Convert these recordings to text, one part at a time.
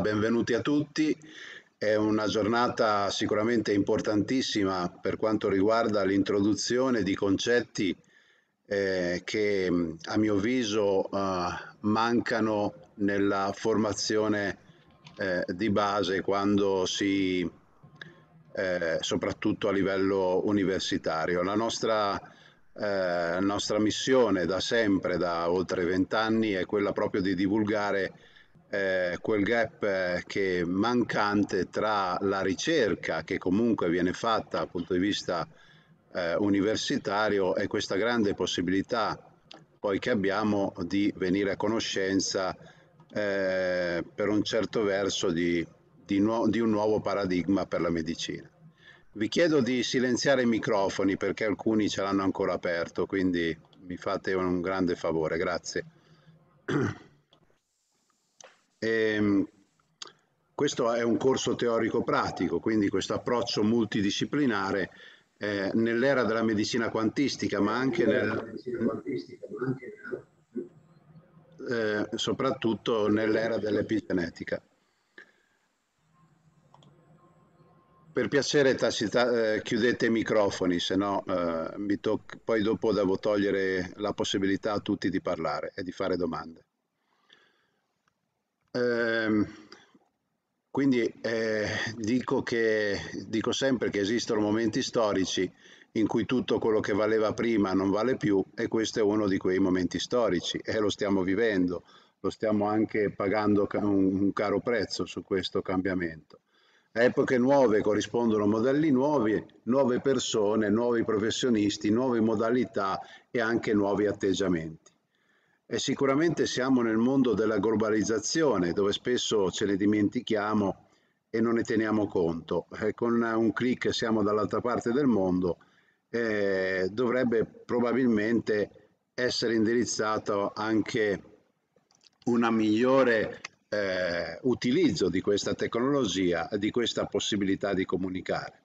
benvenuti a tutti. È una giornata sicuramente importantissima per quanto riguarda l'introduzione di concetti eh, che a mio avviso eh, mancano nella formazione eh, di base quando si eh, soprattutto a livello universitario. La nostra, eh, nostra missione da sempre, da oltre vent'anni, è quella proprio di divulgare eh, quel gap eh, che è mancante tra la ricerca che comunque viene fatta dal punto di vista eh, universitario e questa grande possibilità poi che abbiamo di venire a conoscenza eh, per un certo verso di, di, nu- di un nuovo paradigma per la medicina. Vi chiedo di silenziare i microfoni perché alcuni ce l'hanno ancora aperto, quindi mi fate un grande favore, grazie. E, ehm, questo è un corso teorico-pratico, quindi questo approccio multidisciplinare eh, nell'era della medicina quantistica, ma anche nel, eh, soprattutto nell'era dell'epigenetica. Per piacere tacita, eh, chiudete i microfoni, se no eh, poi dopo devo togliere la possibilità a tutti di parlare e di fare domande. Eh, quindi eh, dico, che, dico sempre che esistono momenti storici in cui tutto quello che valeva prima non vale più e questo è uno di quei momenti storici e lo stiamo vivendo, lo stiamo anche pagando un caro prezzo su questo cambiamento. epoche nuove corrispondono a modelli nuovi, nuove persone, nuovi professionisti, nuove modalità e anche nuovi atteggiamenti. E sicuramente siamo nel mondo della globalizzazione, dove spesso ce ne dimentichiamo e non ne teniamo conto. E con un clic siamo dall'altra parte del mondo, eh, dovrebbe probabilmente essere indirizzato anche un migliore eh, utilizzo di questa tecnologia e di questa possibilità di comunicare.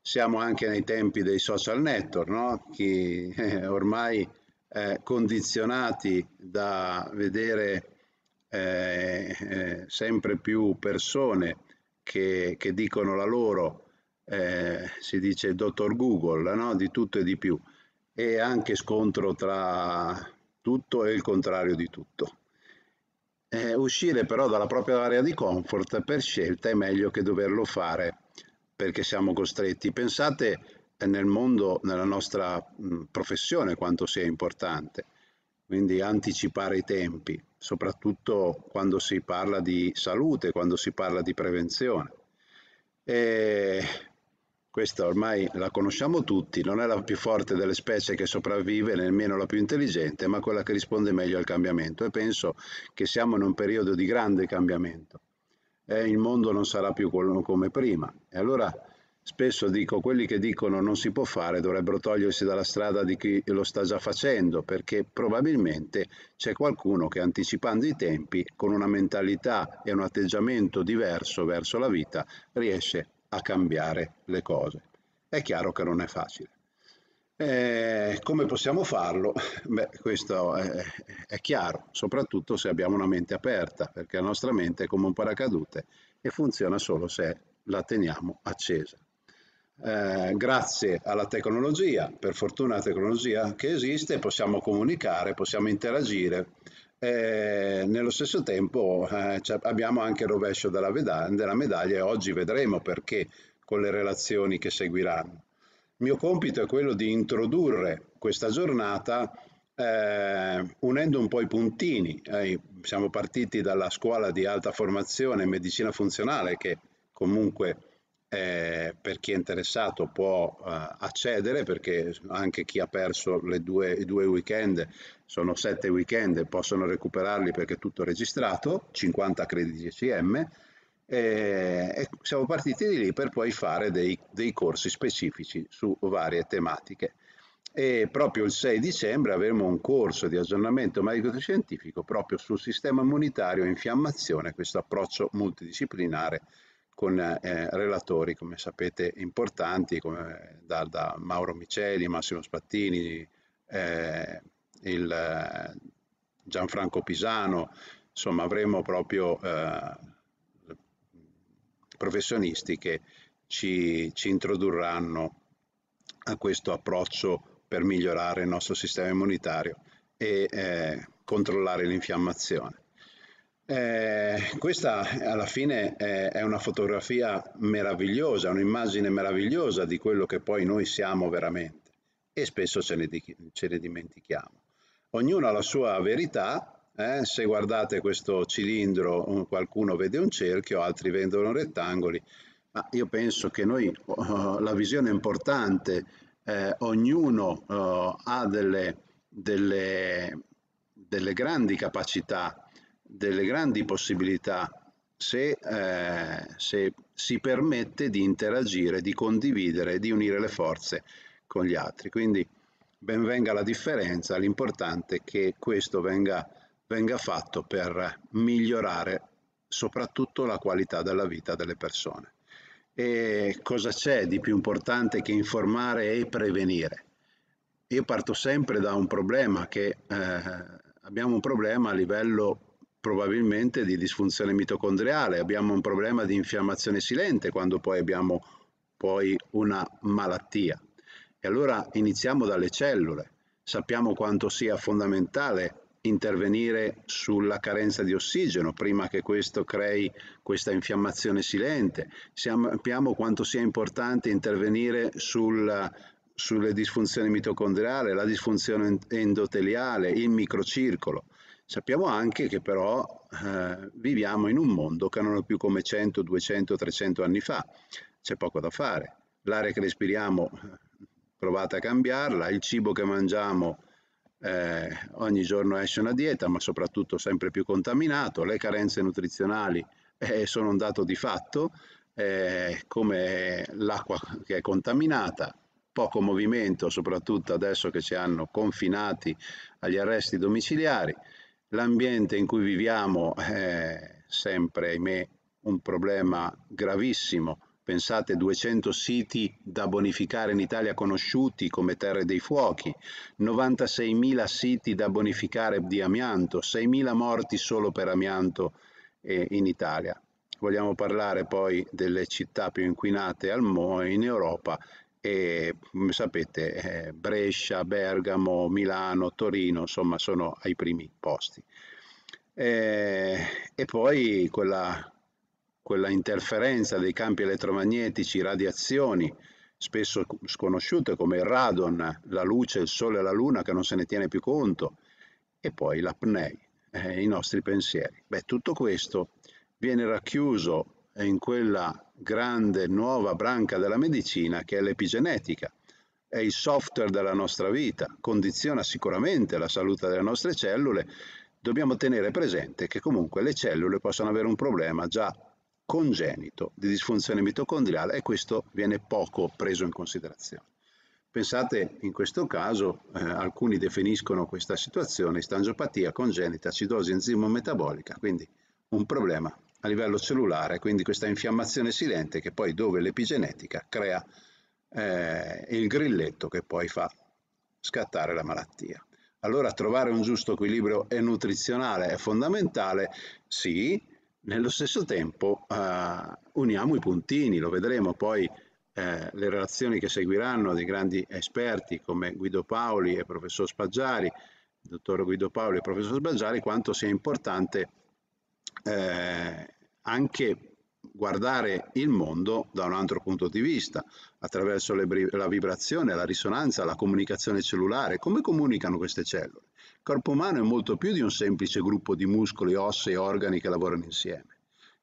Siamo anche nei tempi dei social network, no? Chi, eh, ormai eh, condizionati da vedere eh, eh, sempre più persone che, che, dicono la loro, eh, si dice il dottor Google, no? di tutto e di più, e anche scontro tra tutto e il contrario di tutto. Eh, uscire però dalla propria area di comfort per scelta è meglio che doverlo fare perché siamo costretti. Pensate nel mondo, nella nostra professione, quanto sia importante. Quindi anticipare i tempi, soprattutto quando si parla di salute, quando si parla di prevenzione. E questa ormai la conosciamo tutti, non è la più forte delle specie che sopravvive, nemmeno la più intelligente, ma quella che risponde meglio al cambiamento. E penso che siamo in un periodo di grande cambiamento. Eh, il mondo non sarà più come prima. E allora Spesso dico quelli che dicono non si può fare dovrebbero togliersi dalla strada di chi lo sta già facendo perché probabilmente c'è qualcuno che anticipando i tempi con una mentalità e un atteggiamento diverso verso la vita riesce a cambiare le cose. È chiaro che non è facile. Eh, come possiamo farlo? Beh, questo è, è, chiaro, soprattutto se abbiamo una mente aperta, perché la nostra mente è come un paracadute e funziona solo se la teniamo accesa. Eh, grazie alla tecnologia, per fortuna la tecnologia che esiste, possiamo comunicare, possiamo interagire. E nello stesso tempo eh, abbiamo anche il rovescio della, della medaglia e oggi vedremo perché con le relazioni che seguiranno. Il mio compito è quello di introdurre questa giornata eh, unendo un po' i puntini. Eh, siamo partiti dalla scuola di alta formazione in medicina funzionale che comunque eh, per chi è interessato può eh, accedere perché anche chi ha perso due, i due weekend sono sette weekend possono recuperarli perché è tutto registrato 50 crediti CM eh, e siamo partiti di lì per poi fare dei, dei corsi specifici su varie tematiche e proprio il 6 dicembre avremo un corso di aggiornamento medico-scientifico proprio sul sistema immunitario e infiammazione, questo approccio multidisciplinare con eh, relatori, come sapete, importanti, come da, da Mauro Miceli, Massimo Spattini, eh, il, eh, Gianfranco Pisano, insomma avremo proprio eh, professionisti che ci, ci introdurranno a questo approccio per migliorare il nostro sistema immunitario e eh, controllare l'infiammazione. Eh, questa alla fine è una fotografia meravigliosa, un'immagine meravigliosa di quello che poi noi siamo veramente e spesso ce ne, ce ne dimentichiamo. Ognuno ha la sua verità, eh? se guardate questo cilindro qualcuno vede un cerchio, altri vedono rettangoli, ma io penso che noi oh, la visione è importante, eh, ognuno oh, ha delle, delle, delle grandi capacità delle grandi possibilità se, eh, se, si permette di interagire, di condividere, di unire le forze con gli altri. Quindi ben venga la differenza, l'importante è che questo venga, venga fatto per migliorare soprattutto la qualità della vita delle persone. E cosa c'è di più importante che informare e prevenire? Io parto sempre da un problema che eh, abbiamo un problema a livello probabilmente di disfunzione mitocondriale, abbiamo un problema di infiammazione silente quando poi abbiamo poi una malattia. E allora iniziamo dalle cellule. Sappiamo quanto sia fondamentale intervenire sulla carenza di ossigeno prima che questo crei questa infiammazione silente. Sappiamo quanto sia importante intervenire sul, sulle disfunzioni mitocondriali, la disfunzione endoteliale, il microcircolo. Sappiamo anche che però eh, viviamo in un mondo che non è più come 100, 200, 300 anni fa, c'è poco da fare. L'aria che respiriamo provate a cambiarla, il cibo che mangiamo eh, ogni giorno esce una dieta, ma soprattutto sempre più contaminato, le carenze nutrizionali eh, sono un dato di fatto, eh, come l'acqua che è contaminata, poco movimento, soprattutto adesso che ci hanno confinati agli arresti domiciliari. L'ambiente in cui viviamo è sempre, ahimè, un problema gravissimo. Pensate 200 siti da bonificare in Italia conosciuti come terre dei fuochi, 96.000 siti da bonificare di amianto, 6.000 morti solo per amianto eh, in Italia. Vogliamo parlare poi delle città più inquinate al mo- in Europa e come sapete eh, Brescia, Bergamo, Milano, Torino, insomma sono ai primi posti. Eh, e poi quella, quella, interferenza dei campi elettromagnetici, radiazioni spesso sconosciute come il radon, la luce, il sole e la luna che non se ne tiene più conto, e poi l'apnei, eh, i nostri pensieri. Beh, tutto questo viene racchiuso in quella grande nuova branca della medicina che è l'epigenetica. È il software della nostra vita, condiziona sicuramente la salute delle nostre cellule. Dobbiamo tenere presente che comunque le cellule possono avere un problema già congenito di disfunzione mitocondriale e questo viene poco preso in considerazione. Pensate in questo caso, eh, alcuni definiscono questa situazione istangiopatia congenita acidosi enzimo metabolica, quindi un problema a livello cellulare, quindi questa infiammazione silente che poi dove l'epigenetica crea eh, il grilletto che poi fa scattare la malattia. Allora trovare un giusto equilibrio e nutrizionale è fondamentale, sì, nello stesso tempo eh, uniamo i puntini, lo vedremo poi eh, le relazioni che seguiranno dei grandi esperti come Guido Paoli e professor Spaggiari, dottor Guido Paoli e professor Spaggiari, quanto sia importante eh, anche guardare il mondo da un altro punto di vista, attraverso la vibrazione, la risonanza, la comunicazione cellulare. Come comunicano queste cellule? Il corpo umano è molto più di un semplice gruppo di muscoli, ossa e organi che lavorano insieme.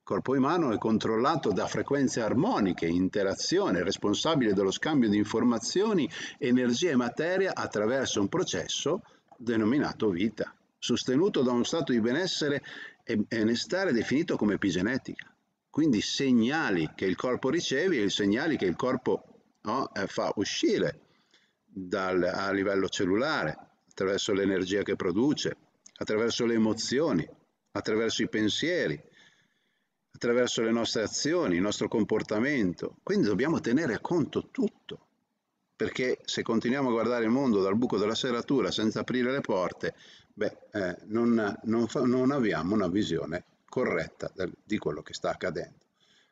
Il corpo umano è controllato da frequenze armoniche, interazione, responsabile dello scambio di informazioni, energia e materia attraverso un processo denominato vita, sostenuto da uno stato di benessere NSTAR è definito come epigenetica, quindi segnali che il corpo riceve e segnali che il corpo no, eh, fa uscire dal, a livello cellulare, attraverso l'energia che produce, attraverso le emozioni, attraverso i pensieri, attraverso le nostre azioni, il nostro comportamento. Quindi dobbiamo tenere a conto tutto, perché se continuiamo a guardare il mondo dal buco della serratura senza aprire le porte, beh, eh, non, non, fa, non, abbiamo una visione corretta del, di quello che sta accadendo.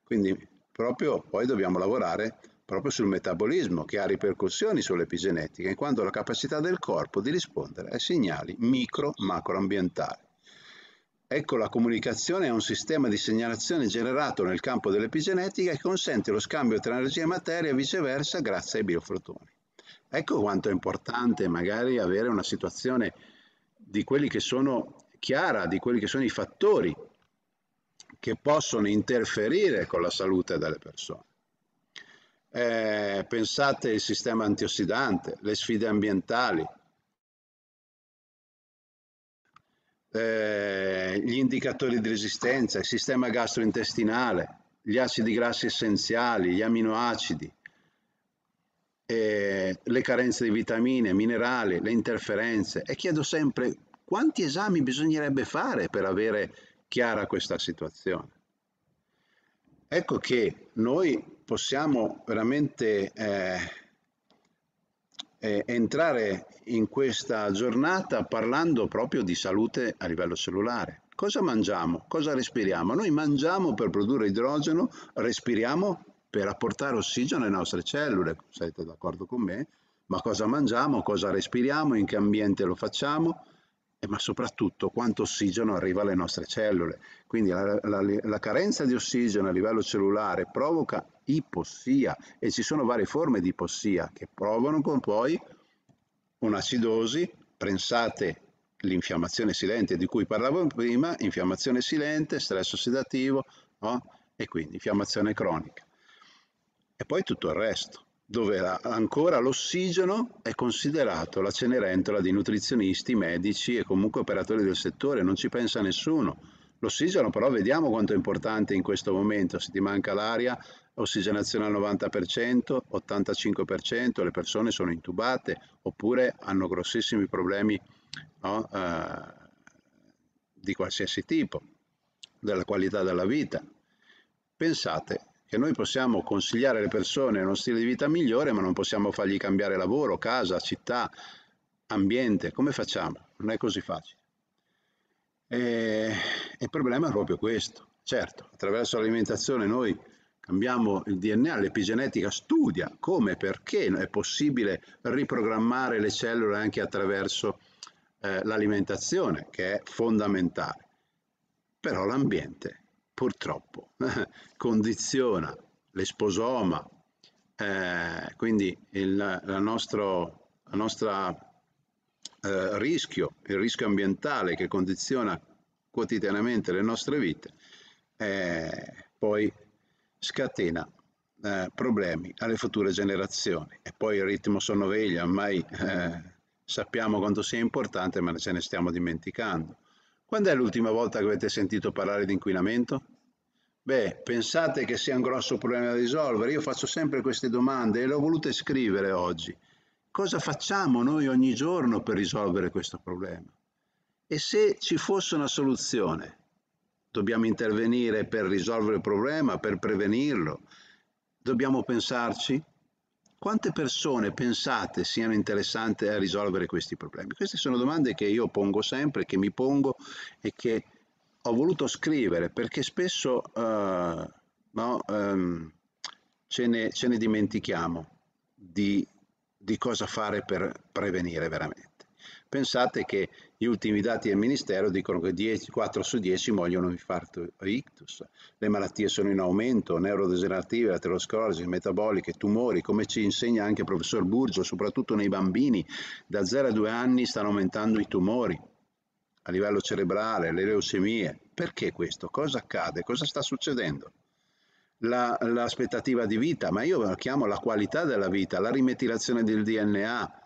Quindi proprio poi dobbiamo lavorare proprio sul metabolismo che ha ripercussioni sull'epigenetica, in quanto la capacità del corpo di rispondere ai segnali micro-macroambientali. Ecco, la comunicazione è un sistema di segnalazione generato nel campo dell'epigenetica che consente lo scambio tra energia e materia e viceversa grazie ai biofrotoni. Ecco quanto è importante magari avere una situazione di quelli che sono chiara, di quelli che sono i fattori che possono interferire con la salute delle persone. Eh, pensate al sistema antiossidante, le sfide ambientali, eh, gli indicatori di resistenza, il sistema gastrointestinale, gli acidi grassi essenziali, gli aminoacidi, eh, le carenze di vitamine, minerali, le interferenze e chiedo sempre quanti esami bisognerebbe fare per avere chiara questa situazione. Ecco che noi possiamo veramente eh, eh, entrare in questa giornata parlando proprio di salute a livello cellulare. Cosa mangiamo? Cosa respiriamo? Noi mangiamo per produrre idrogeno, respiriamo per apportare ossigeno alle nostre cellule, siete d'accordo con me, ma cosa mangiamo, cosa respiriamo, in che ambiente lo facciamo, e eh, ma soprattutto quanto ossigeno arriva alle nostre cellule. Quindi la, la, la carenza di ossigeno a livello cellulare provoca ipossia e ci sono varie forme di ipossia che provocano poi un'acidosi, pensate l'infiammazione silente di cui parlavo prima, infiammazione silente, stress ossidativo no? e quindi infiammazione cronica e poi tutto il resto, dove ancora l'ossigeno è considerato la cenerentola di nutrizionisti, medici e comunque operatori del settore, non ci pensa nessuno. L'ossigeno però vediamo quanto è importante in questo momento, se ti manca l'aria, ossigenazione al 90%, 85%, le persone sono intubate oppure hanno grossissimi problemi no, eh, di qualsiasi tipo, della qualità della vita. Pensate, che noi possiamo consigliare alle persone uno stile di vita migliore, ma non possiamo fargli cambiare lavoro, casa, città, ambiente. Come facciamo? Non è così facile. E il problema è proprio questo. Certo, attraverso l'alimentazione noi cambiamo il DNA, l'epigenetica studia come e perché è possibile riprogrammare le cellule anche attraverso eh, l'alimentazione, che è fondamentale. Però l'ambiente purtroppo condiziona l'esposoma, eh, quindi il nostro, nostra, eh, rischio, il rischio ambientale che condiziona quotidianamente le nostre vite, eh, poi scatena eh, problemi alle future generazioni. E poi il ritmo sonno-veglia, ormai eh, sappiamo quanto sia importante, ma ce ne stiamo dimenticando. Quando è l'ultima volta che avete sentito parlare di inquinamento? Beh, pensate che sia un grosso problema da risolvere? Io faccio sempre queste domande e le ho volute scrivere oggi. Cosa facciamo noi ogni giorno per risolvere questo problema? E se ci fosse una soluzione? Dobbiamo intervenire per risolvere il problema, per prevenirlo? Dobbiamo pensarci? Quante persone pensate siano interessanti a risolvere questi problemi? Queste sono domande che io pongo sempre, che mi pongo e che ho voluto scrivere perché spesso uh, no, um, ce, ne, ce, ne, dimentichiamo di, di cosa fare per prevenire veramente. Pensate che gli ultimi dati del Ministero dicono che 10, 4 su 10 muoiono infarto ictus. Le malattie sono in aumento, neurodegenerative, aterosclerosi, metaboliche, tumori, come ci insegna anche il professor Burgio, soprattutto nei bambini. Da 0 a 2 anni stanno aumentando i tumori a livello cerebrale, le leucemie. Perché questo? Cosa accade? Cosa sta succedendo? l'aspettativa di vita, ma io chiamo la qualità della vita, la rimetilazione del DNA,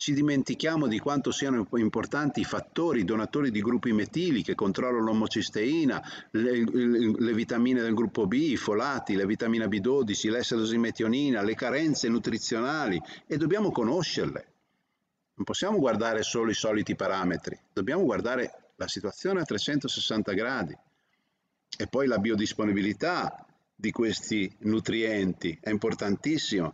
ci dimentichiamo di quanto siano importanti i fattori, i donatori di gruppi metili che controllano l'omocisteina, le, le, le, vitamine del gruppo B, i folati, la vitamina B12, l'esselosimetionina, le carenze nutrizionali e dobbiamo conoscerle. Non possiamo guardare solo i soliti parametri, dobbiamo guardare la situazione a 360 gradi. E poi la biodisponibilità di questi nutrienti è importantissima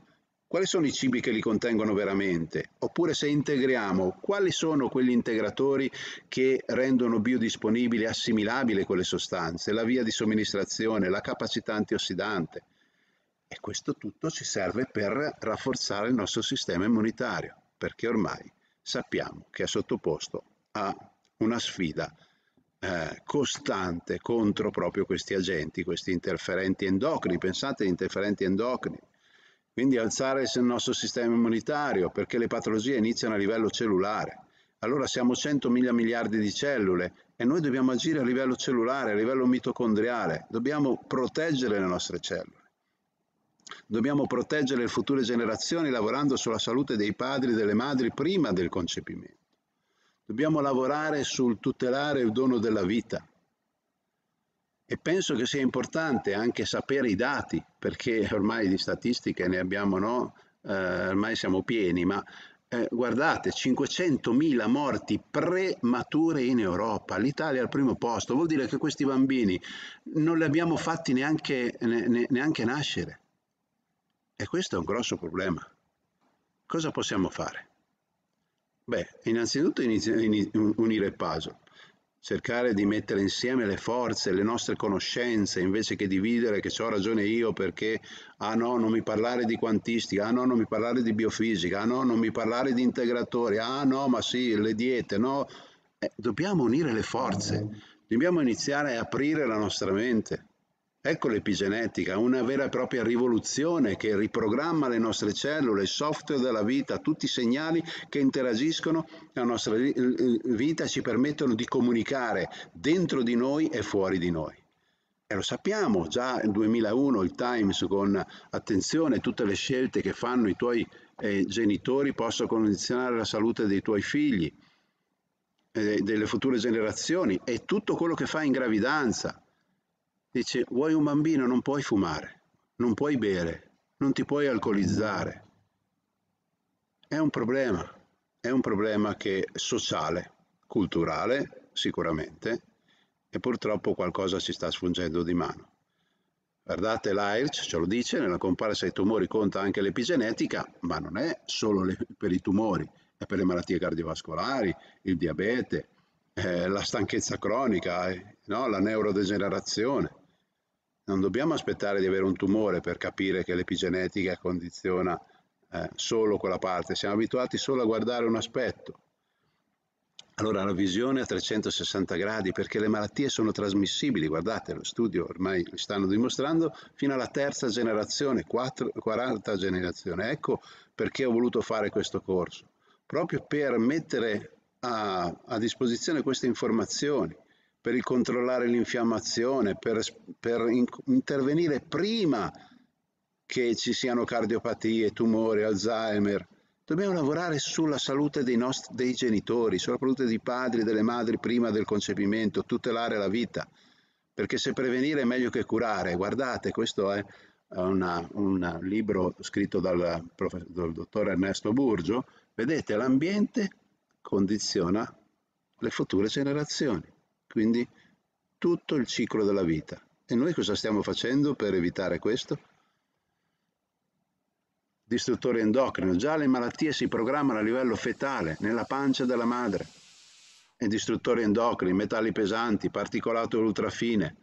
quali sono i cibi che li contengono veramente, oppure se integriamo, quali sono quegli integratori che rendono biodisponibili, assimilabile quelle sostanze, la via di somministrazione, la capacità antiossidante. E questo tutto ci serve per rafforzare il nostro sistema immunitario, perché ormai sappiamo che è sottoposto a una sfida eh, costante contro proprio questi agenti, questi interferenti endocrini. Pensate agli interferenti endocrini, quindi alzare il nostro sistema immunitario perché le patologie iniziano a livello cellulare. Allora siamo 100 mila miliardi di cellule e noi dobbiamo agire a livello cellulare, a livello mitocondriale, dobbiamo proteggere le nostre cellule. Dobbiamo proteggere le future generazioni lavorando sulla salute dei padri e delle madri prima del concepimento. Dobbiamo lavorare sul tutelare il dono della vita, e penso che sia importante anche sapere i dati, perché ormai di statistiche ne abbiamo, no? Eh, ormai siamo pieni, ma eh, guardate, 500.000 morti premature in Europa, l'Italia al primo posto, vuol dire che questi bambini non li abbiamo fatti neanche, ne, neanche nascere. E questo è un grosso problema. Cosa possiamo fare? Beh, innanzitutto inizio, in, unire il puzzle cercare di mettere insieme le forze, le nostre conoscenze, invece che dividere che ho ragione io perché, ah no, non mi parlare di quantistica, ah no, non mi parlare di biofisica, ah no, non mi parlare di integratori, ah no, ma sì, le diete, no. Eh, dobbiamo unire le forze, dobbiamo iniziare a aprire la nostra mente. Ecco l'epigenetica, una vera e propria rivoluzione che riprogramma le nostre cellule, il software della vita, tutti i segnali che interagiscono la nostra vita ci permettono di comunicare dentro di noi e fuori di noi. E lo sappiamo, già nel 2001 il Times con attenzione tutte le scelte che fanno i tuoi eh, genitori possono condizionare la salute dei tuoi figli, eh, delle future generazioni e tutto quello che fai in gravidanza Dice, vuoi un bambino, non puoi fumare, non puoi bere, non ti puoi alcolizzare. È un problema, è un problema che sociale, culturale sicuramente, e purtroppo qualcosa si sta sfuggendo di mano. Guardate, l'AIRC ce lo dice, nella comparsa ai tumori conta anche l'epigenetica, ma non è solo le, per i tumori, è per le malattie cardiovascolari, il diabete, eh, la stanchezza cronica, eh, no? la neurodegenerazione non dobbiamo aspettare di avere un tumore per capire che l'epigenetica condiziona eh, solo quella parte, siamo abituati solo a guardare un aspetto. Allora la visione a 360 gradi, perché le malattie sono trasmissibili, guardate, lo studio ormai lo stanno dimostrando, fino alla terza generazione, 4, 40 generazione. Ecco perché ho voluto fare questo corso, proprio per mettere a, a disposizione queste informazioni per controllare l'infiammazione, per, per in, intervenire prima che ci siano cardiopatie, tumori, Alzheimer. Dobbiamo lavorare sulla salute dei, nostri, dei genitori, sulla salute dei padri e delle madri prima del concepimento, tutelare la vita, perché se prevenire è meglio che curare. Guardate, questo è una, un libro scritto dal, dal dottor Ernesto Burgio, vedete l'ambiente condiziona le future generazioni quindi tutto il ciclo della vita. E noi cosa stiamo facendo per evitare questo? Distruttore endocrino, già le malattie si programmano a livello fetale, nella pancia della madre. E distruttori endocrini, metalli pesanti, particolato ultrafine,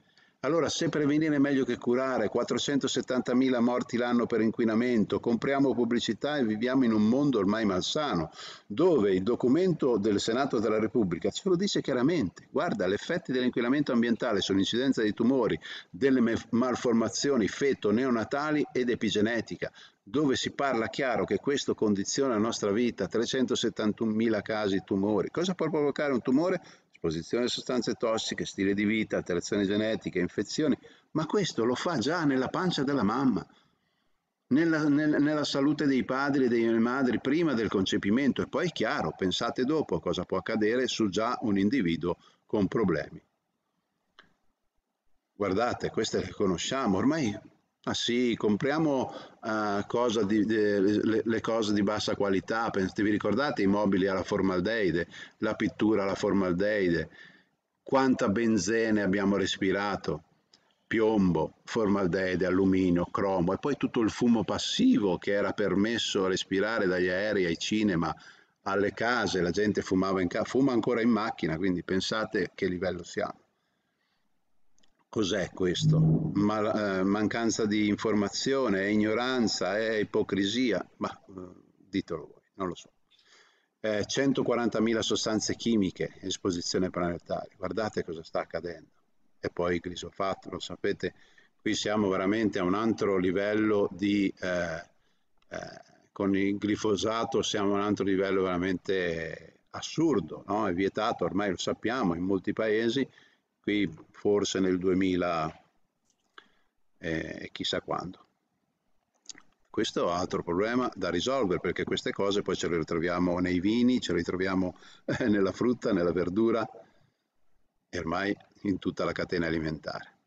allora, se prevenire è meglio che curare, 470.000 morti l'anno per inquinamento, compriamo pubblicità e viviamo in un mondo ormai malsano, dove il documento del Senato della Repubblica ce lo dice chiaramente. Guarda, gli effetti dell'inquinamento ambientale sull'incidenza di tumori, delle malformazioni feto-neonatali ed epigenetica, dove si parla chiaro che questo condiziona la nostra vita, 371.000 casi tumori. Cosa può provocare un tumore? esposizione a sostanze tossiche, stile di vita, alterazioni genetiche, infezioni, ma questo lo fa già nella pancia della mamma, nella, nel, nella salute dei padri e delle madri prima del concepimento e poi è chiaro, pensate dopo cosa può accadere su già un individuo con problemi. Guardate, queste le conosciamo, ormai Ah sì, compriamo uh, cosa di, de, le, le, cose di bassa qualità, vi ricordate i mobili alla formaldeide, la pittura alla formaldeide, quanta benzene abbiamo respirato, piombo, formaldeide, alluminio, cromo e poi tutto il fumo passivo che era permesso respirare dagli aerei ai cinema, alle case, la gente fumava in casa, fuma ancora in macchina, quindi pensate che livello siamo. Cos'è questo? Ma, eh, mancanza di informazione, è ignoranza, è ipocrisia? Ma eh, ditelo voi, non lo so. Eh, 140.000 sostanze chimiche, esposizione planetaria, guardate cosa sta accadendo. E poi il glisofato, lo sapete, qui siamo veramente a un altro livello di... Eh, eh, con il glifosato siamo a un altro livello veramente assurdo, no? è vietato, ormai lo sappiamo, in molti paesi, qui forse nel 2000 eh, chissà quando. Questo è un altro problema da risolvere perché queste cose poi ce le ritroviamo nei vini, ce le ritroviamo eh, nella frutta, nella verdura e ormai in tutta la catena alimentare.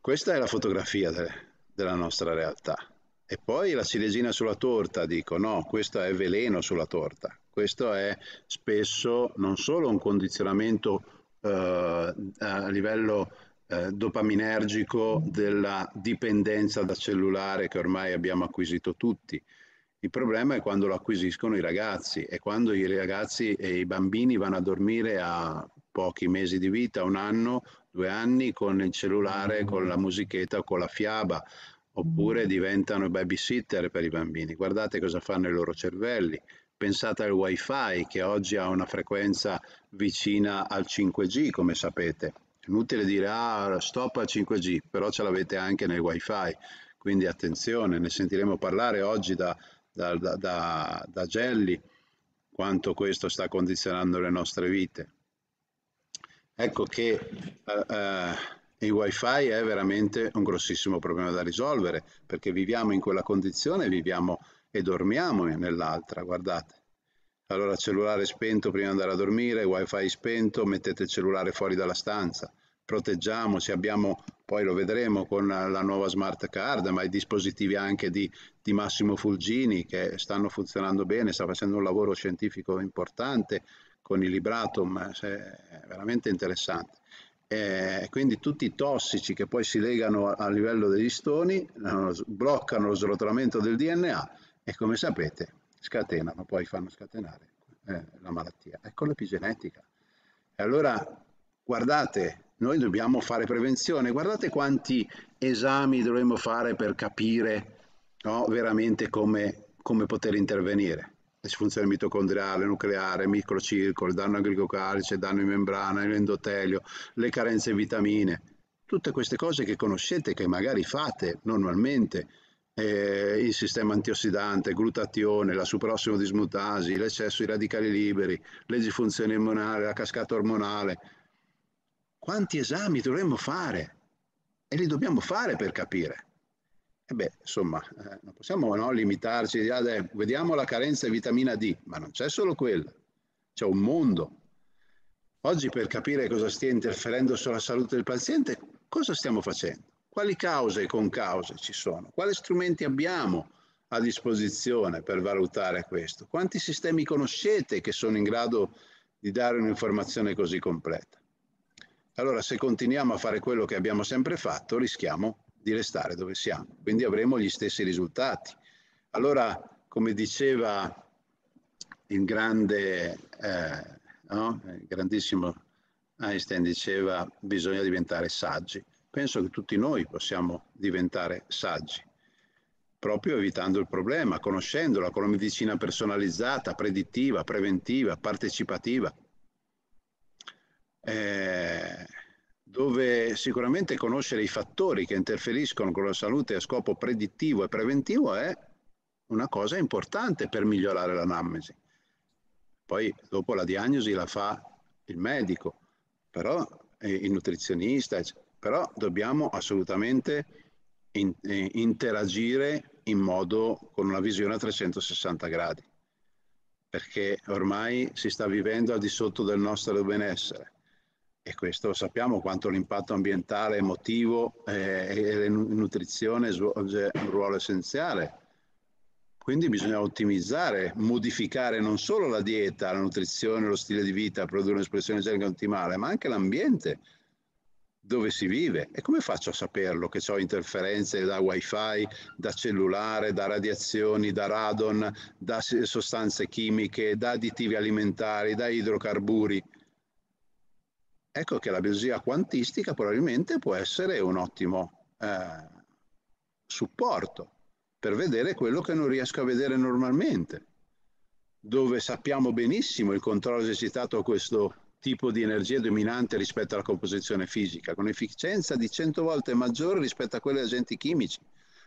Questa è la fotografia de della nostra realtà. E poi la ciliegina sulla torta, dico no, questo è veleno sulla torta. Questo è spesso non solo un condizionamento eh, a livello eh, dopaminergico della dipendenza da cellulare che ormai abbiamo acquisito tutti. Il problema è quando lo acquisiscono i ragazzi e quando i ragazzi e i bambini vanno a dormire a pochi mesi di vita, un anno, due anni, con il cellulare, con la musichetta o con la fiaba, oppure diventano babysitter per i bambini. Guardate cosa fanno i loro cervelli, Pensate al wifi che oggi ha una frequenza vicina al 5G, come sapete. Inutile dire ah, stop al 5G, però ce l'avete anche nel wifi. Quindi attenzione, ne sentiremo parlare oggi da, da, da, da Gelli quanto questo sta condizionando le nostre vite. Ecco che uh, uh, il wifi è veramente un grossissimo problema da risolvere perché viviamo in quella condizione, viviamo e dormiamo nell'altra, guardate. Allora cellulare spento prima di andare a dormire, wifi spento, mettete il cellulare fuori dalla stanza, proteggiamoci, abbiamo, poi lo vedremo con la nuova smart card, ma i dispositivi anche di, di Massimo Fulgini che stanno funzionando bene, sta facendo un lavoro scientifico importante con il Libratum, eh, è veramente interessante. E quindi tutti i tossici che poi si legano a, a livello degli stoni eh, bloccano lo srotolamento del DNA e come sapete scatenano, poi fanno scatenare eh, la malattia. Ecco l'epigenetica. E allora guardate, noi dobbiamo fare prevenzione, guardate quanti esami dovremmo fare per capire no, veramente come, come poter intervenire disfunzione mitocondriale, nucleare, microcircolo, danno al danno in membrana, l'endotelio, le carenze vitamine, tutte queste cose che conoscete, che magari fate normalmente, eh, il sistema antiossidante, glutatione, la superossido dismutasi, l'eccesso di radicali liberi, legifunzione immunare, la cascata ormonale. Quanti esami dovremmo fare? E li dobbiamo fare per capire. E beh, insomma, eh, non possiamo no, limitarci, ah, dai, vediamo la carenza di vitamina D, ma non c'è solo quella, c'è un mondo. Oggi per capire cosa stia interferendo sulla salute del paziente, cosa stiamo facendo? Quali cause e concause ci sono? Quali strumenti abbiamo a disposizione per valutare questo? Quanti sistemi conoscete che sono in grado di dare un'informazione così completa? Allora, se continuiamo a fare quello che abbiamo sempre fatto, rischiamo di restare dove siamo, quindi avremo gli stessi risultati. Allora, come diceva il grande, eh, no? il grandissimo Einstein, diceva bisogna diventare saggi penso che tutti noi possiamo diventare saggi, proprio evitando il problema, conoscendola con la medicina personalizzata, predittiva, preventiva, partecipativa, eh, dove sicuramente conoscere i fattori che interferiscono con la salute a scopo predittivo e preventivo è una cosa importante per migliorare l'anamnesi. Poi dopo la diagnosi la fa il medico, però eh, il nutrizionista, però dobbiamo assolutamente in, eh, interagire in modo con una visione a 360 gradi, perché ormai si sta vivendo al di sotto del nostro benessere e questo sappiamo quanto l'impatto ambientale, emotivo eh, e nutrizione svolge eh, un ruolo essenziale. Quindi bisogna ottimizzare, modificare non solo la dieta, la nutrizione, lo stile di vita, produrre un'espressione genica ottimale, ma anche l'ambiente dove si vive e come faccio a saperlo che ho interferenze da wifi, da cellulare, da radiazioni, da radon, da sostanze chimiche, da additivi alimentari, da idrocarburi. Ecco che la biologia quantistica probabilmente può essere un ottimo eh, supporto per vedere quello che non riesco a vedere normalmente, dove sappiamo benissimo il controllo esercitato a questo tipo di energia dominante rispetto alla composizione fisica, con efficienza di 100 volte maggiore rispetto a quelle di agenti chimici.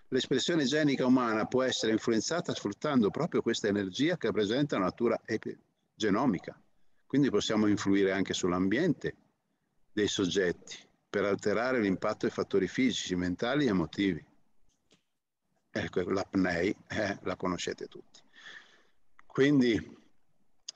L'espressione genica umana può essere influenzata sfruttando proprio questa energia che presenta natura epigenomica. Quindi possiamo influire anche sull'ambiente dei soggetti per alterare l'impatto dei fattori fisici, mentali e emotivi. Ecco, l'apnei eh, la conoscete tutti. Quindi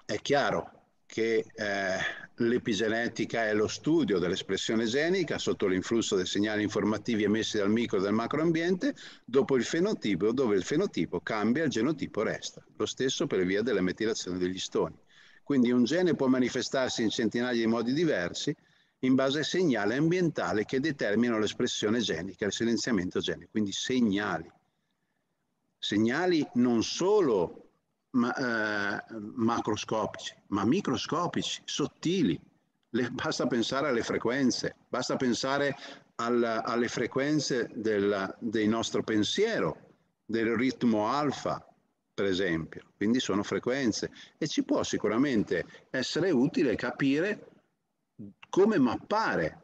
è chiaro che eh, L'epigenetica è lo studio dell'espressione genica sotto l'influsso dei segnali informativi emessi dal micro e dal macroambiente dopo il fenotipo, dove il fenotipo cambia, il genotipo resta. Lo stesso per via della metilazione degli stoni. Quindi un gene può manifestarsi in centinaia di modi diversi in base al segnale ambientale che determina l'espressione genica, il silenziamento genico, quindi segnali. Segnali non solo ma, eh, macroscopici, ma microscopici, sottili. Le, basta pensare alle frequenze, basta pensare alla, alle frequenze del, del nostro pensiero, del ritmo alfa, per esempio. Quindi sono frequenze e ci può sicuramente essere utile capire come mappare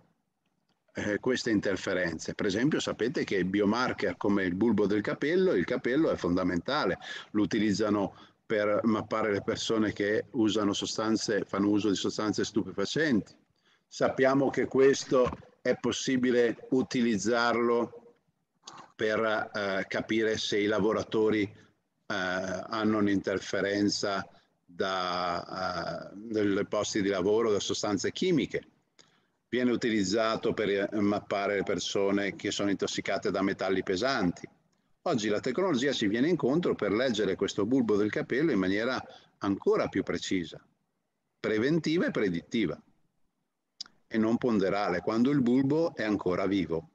eh, queste interferenze. Per esempio sapete che biomarker come il bulbo del capello, il capello è fondamentale, lo utilizzano per mappare le persone che usano sostanze, fanno uso di sostanze stupefacenti. Sappiamo che questo è possibile utilizzarlo per eh, capire se i lavoratori eh, hanno un'interferenza da, eh, dai posti di lavoro da sostanze chimiche. Viene utilizzato per eh, mappare le persone che sono intossicate da metalli pesanti Oggi la tecnologia ci viene incontro per leggere questo bulbo del capello in maniera ancora più precisa, preventiva e predittiva, e non ponderale, quando il bulbo è ancora vivo.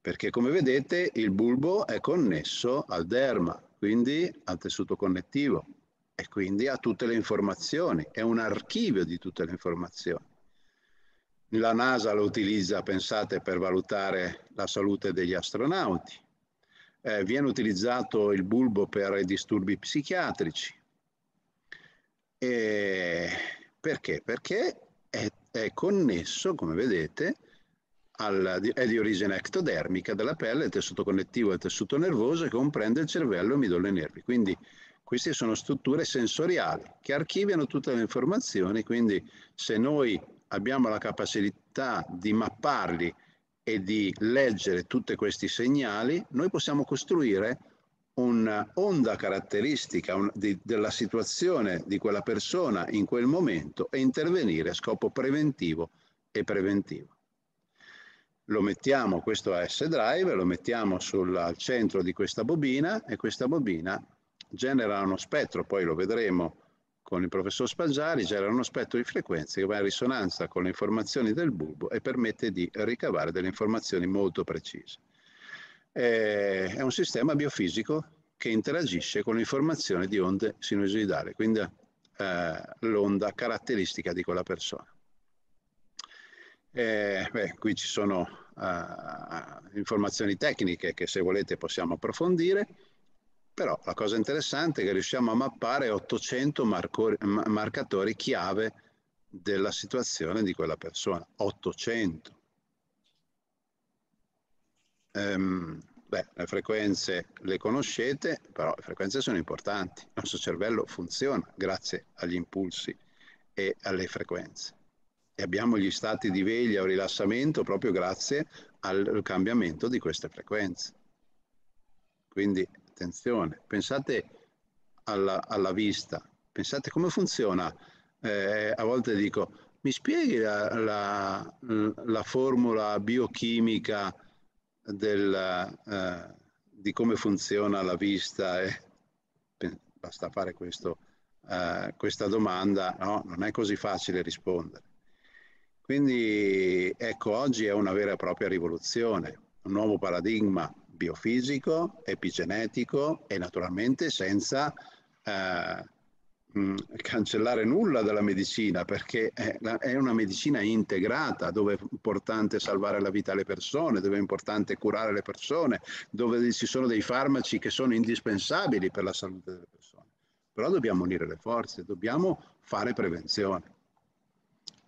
Perché come vedete il bulbo è connesso al derma, quindi al tessuto connettivo, e quindi a tutte le informazioni, è un archivio di tutte le informazioni. La NASA lo utilizza, pensate, per valutare la salute degli astronauti, eh, viene utilizzato il bulbo per i disturbi psichiatrici. E perché? Perché è, è connesso, come vedete, al, è di origine ectodermica della pelle, il tessuto connettivo e il tessuto nervoso e comprende il cervello e il midollo e i nervi. Quindi queste sono strutture sensoriali che archiviano tutte le informazioni, quindi se noi abbiamo la capacità di mapparli e di leggere tutti questi segnali, noi possiamo costruire un'onda eh, caratteristica un, di, della situazione di quella persona in quel momento e intervenire a scopo preventivo e preventivo. Lo mettiamo, questo S-Drive, lo mettiamo sul, al centro di questa bobina e questa bobina genera uno spettro, poi lo vedremo con il professor Spaggiari c'era uno spettro di frequenze che va in risonanza con le informazioni del bulbo e permette di ricavare delle informazioni molto precise. È un sistema biofisico che interagisce con l'informazione di onde sinusoidali, quindi eh, l'onda caratteristica di quella persona. E, eh, beh, qui ci sono eh, informazioni tecniche che se volete possiamo approfondire. Però la cosa interessante è che riusciamo a mappare 800 marcori, marcatori chiave della situazione di quella persona. 800. Ehm, beh, le frequenze le conoscete, però le frequenze sono importanti. Il nostro cervello funziona grazie agli impulsi e alle frequenze. E abbiamo gli stati di veglia o rilassamento proprio grazie al cambiamento di queste frequenze. Quindi attenzione, pensate alla, alla vista, pensate come funziona, eh, a volte dico, mi spieghi la, la, la formula biochimica del, eh, di come funziona la vista? Eh, e basta fare questo, eh, questa domanda, no, non è così facile rispondere. Quindi ecco, oggi è una vera e propria rivoluzione, un nuovo paradigma, biofisico, epigenetico e naturalmente senza eh, mm, cancellare nulla dalla medicina perché è, è, una medicina integrata dove è importante salvare la vita alle persone, dove è importante curare le persone, dove ci sono dei farmaci che sono indispensabili per la salute delle persone. Però dobbiamo unire le forze, dobbiamo fare prevenzione.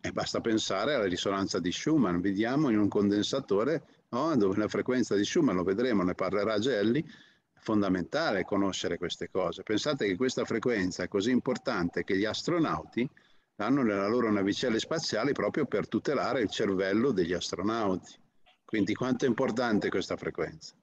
E basta pensare alla risonanza di Schumann, vediamo in un condensatore no? Oh, dove la frequenza di Schumann, lo vedremo, ne parlerà Gelli, è fondamentale conoscere queste cose. Pensate che questa frequenza è così importante che gli astronauti hanno nella loro navicelle spaziale proprio per tutelare il cervello degli astronauti. Quindi quanto è importante questa frequenza?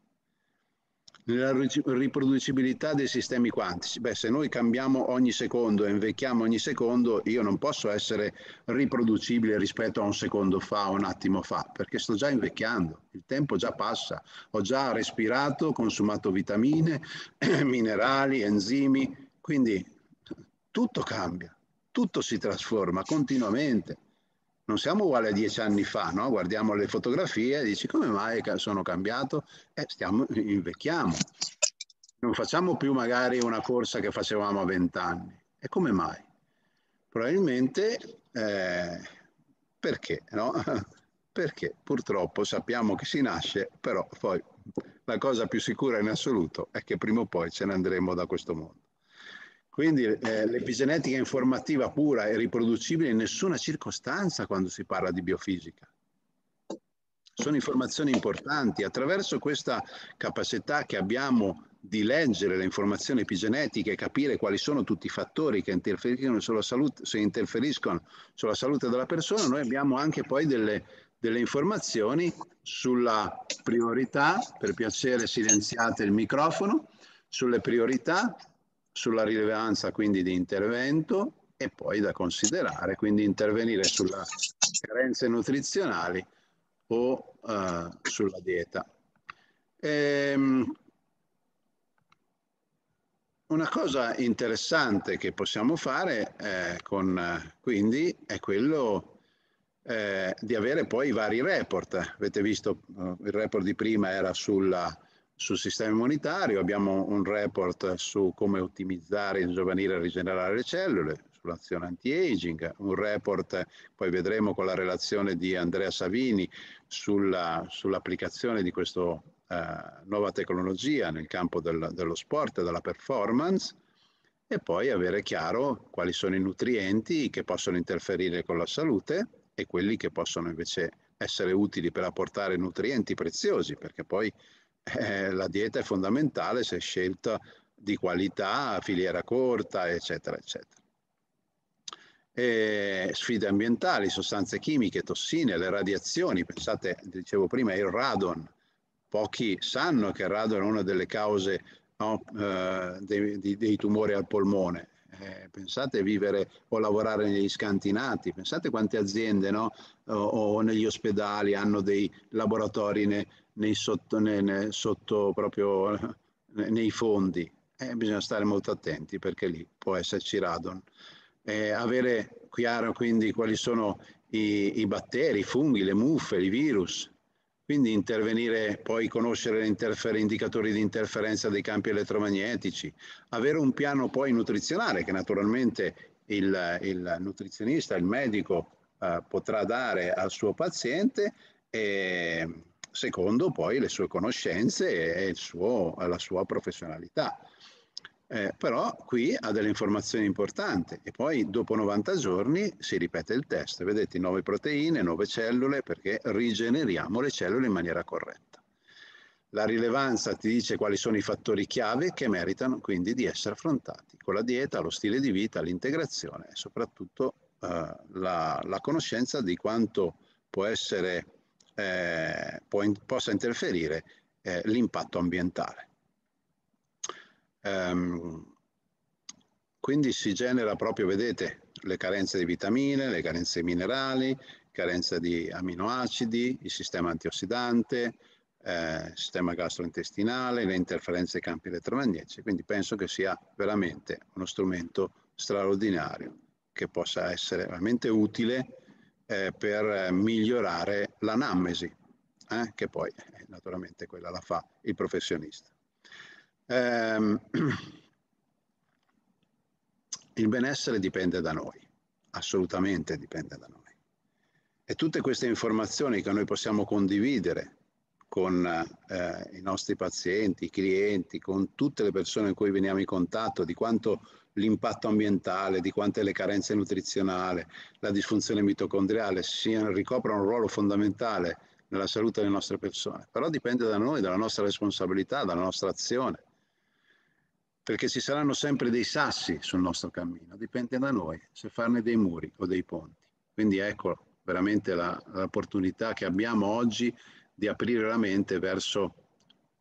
nella riproducibilità dei sistemi quantici. Beh, se noi cambiamo ogni secondo e invecchiamo ogni secondo, io non posso essere riproducibile rispetto a un secondo fa o un attimo fa, perché sto già invecchiando, il tempo già passa, ho già respirato, consumato vitamine, minerali, enzimi, quindi tutto cambia, tutto si trasforma continuamente non siamo uguali a dieci anni fa, no? guardiamo le fotografie e dici come mai sono cambiato? Eh, stiamo, invecchiamo, non facciamo più magari una corsa che facevamo a vent'anni. E come mai? Probabilmente eh, perché, no? perché purtroppo sappiamo che si nasce, però poi la cosa più sicura in assoluto è che prima o poi ce ne andremo da questo mondo. Quindi eh, l'epigenetica informativa pura è riproducibile in nessuna circostanza quando si parla di biofisica. Sono informazioni importanti. Attraverso questa capacità che abbiamo di leggere le informazioni epigenetiche e capire quali sono tutti i fattori che interferiscono sulla salute, se interferiscono sulla salute della persona, noi abbiamo anche poi delle, delle informazioni sulla priorità, per piacere silenziate il microfono, sulle priorità, sulla rilevanza quindi di intervento e poi da considerare, quindi intervenire sulle carenze nutrizionali o eh, sulla dieta. Ehm, una cosa interessante che possiamo fare eh, con, quindi è quello eh, di avere poi i vari report. Avete visto, eh, il report di prima era sulla sul sistema immunitario, abbiamo un report su come ottimizzare, ingiovanire e rigenerare le cellule, sull'azione anti-aging, un report, poi vedremo con la relazione di Andrea Savini, sulla, sull'applicazione di questa uh, eh, nuova tecnologia nel campo del, dello sport e della performance, e poi avere chiaro quali sono i nutrienti che possono interferire con la salute e quelli che possono invece essere utili per apportare nutrienti preziosi, perché poi eh, la dieta è fondamentale se scelta di qualità, filiera corta, eccetera, eccetera. E sfide ambientali, sostanze chimiche, tossine, le radiazioni, pensate, dicevo prima, il radon. Pochi sanno che il radon è una delle cause no, eh, dei, dei, dei, tumori al polmone. Eh, pensate vivere o lavorare negli scantinati, pensate quante aziende no, o, o, negli ospedali hanno dei laboratori ne, nei sotto, ne, ne, sotto proprio nei fondi. Eh, bisogna stare molto attenti perché lì può esserci radon. Eh, avere chiaro quindi quali sono i, i, batteri, i funghi, le muffe, i virus. Quindi intervenire, poi conoscere gli indicatori di interferenza dei campi elettromagnetici, avere un piano poi nutrizionale che naturalmente il, il nutrizionista, il medico eh, potrà dare al suo paziente e, secondo poi le sue conoscenze e suo, la sua professionalità. Eh, però qui ha delle informazioni importanti e poi dopo 90 giorni si ripete il test, vedete nuove proteine, nuove cellule perché rigeneriamo le cellule in maniera corretta. La rilevanza ti dice quali sono i fattori chiave che meritano quindi di essere affrontati con la dieta, lo stile di vita, l'integrazione e soprattutto eh, la, la, conoscenza di quanto può essere eh, in, possa interferire eh, l'impatto ambientale. Um, quindi si genera proprio, vedete, le carenze di vitamine, le carenze minerali, carenza di aminoacidi, il sistema antiossidante, eh, sistema gastrointestinale, le interferenze ai campi elettromagnetici. Quindi penso che sia veramente uno strumento straordinario che possa essere veramente utile eh, per eh, migliorare l'anamnesi, eh, che poi eh, naturalmente quella la fa il professionista. Eh, il benessere dipende da noi, assolutamente dipende da noi. E tutte queste informazioni che noi possiamo condividere con eh, i nostri pazienti, i clienti, con tutte le persone con cui veniamo in contatto, di quanto l'impatto ambientale, di quante le carenze nutrizionali, la disfunzione mitocondriale ricoprano un ruolo fondamentale nella salute delle nostre persone. Però dipende da noi, dalla nostra responsabilità, dalla nostra azione, perché ci saranno sempre dei sassi sul nostro cammino, dipende da noi se farne dei muri o dei ponti. Quindi ecco veramente la, l'opportunità che abbiamo oggi di aprire la mente verso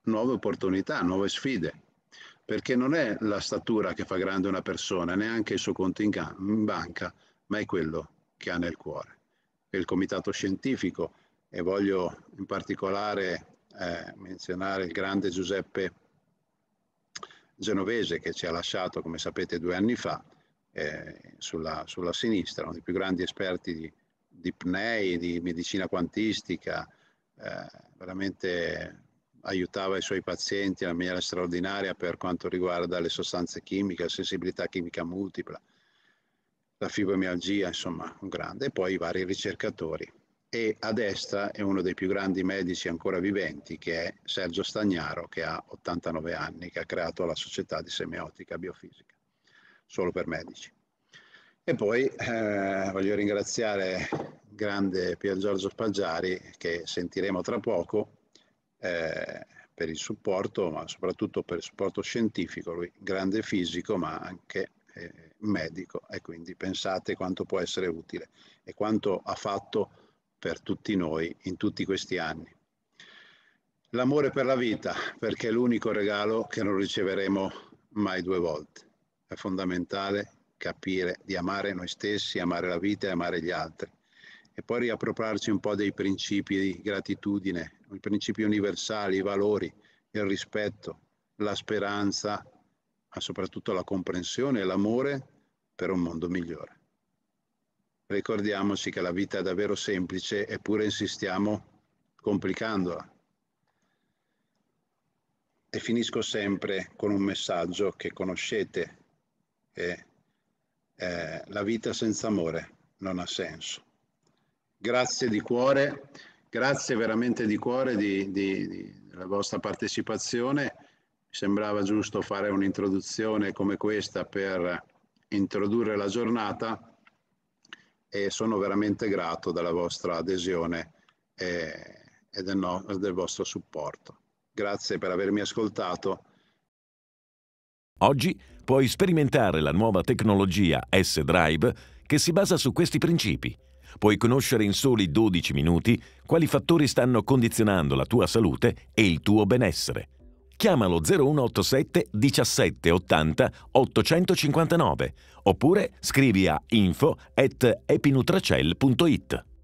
nuove opportunità, nuove sfide, perché non è la statura che fa grande una persona, neanche il suo conto in, in banca, ma è quello che ha nel cuore. Il comitato scientifico, e voglio in particolare eh, menzionare il grande Giuseppe Genovese che ci ha lasciato, come sapete, due anni fa, eh, sulla, sulla, sinistra, uno dei più grandi esperti di, di PNEI, di medicina quantistica, eh, veramente aiutava i suoi pazienti in maniera straordinaria per quanto riguarda le sostanze chimiche, la sensibilità chimica multipla, la fibromialgia, insomma, un grande, e poi i vari ricercatori. E a destra è uno dei più grandi medici ancora viventi, che è Sergio Stagnaro, che ha 89 anni, che ha creato la Società di Semiotica Biofisica, solo per medici. E poi eh, voglio ringraziare grande Pier Giorgio Spaggiari che sentiremo tra poco eh, per il supporto, ma soprattutto per il supporto scientifico, lui grande fisico ma anche eh, medico e quindi pensate quanto può essere utile e quanto ha fatto per tutti noi in tutti questi anni. L'amore per la vita, perché è l'unico regalo che non riceveremo mai due volte. È fondamentale capire di amare noi stessi, amare la vita e amare gli altri e poi riappropriarci un po' dei principi di gratitudine, i principi universali, i valori, il rispetto, la speranza, ma soprattutto la comprensione e l'amore per un mondo migliore. Ricordiamoci che la vita è davvero semplice eppure insistiamo complicandola. E finisco sempre con un messaggio che conoscete, che eh, la vita senza amore non ha senso. Grazie di cuore, grazie veramente di cuore di, di, di, della vostra partecipazione. Mi sembrava giusto fare un'introduzione come questa per introdurre la giornata e sono veramente grato della vostra adesione e, eh, e del, no, del vostro supporto. Grazie per avermi ascoltato. Oggi puoi sperimentare la nuova tecnologia S-Drive che si basa su questi principi puoi conoscere in soli 12 minuti quali fattori stanno condizionando la tua salute e il tuo benessere. Chiamalo 0187 1780 859 oppure scrivi a info at epinutracel.it.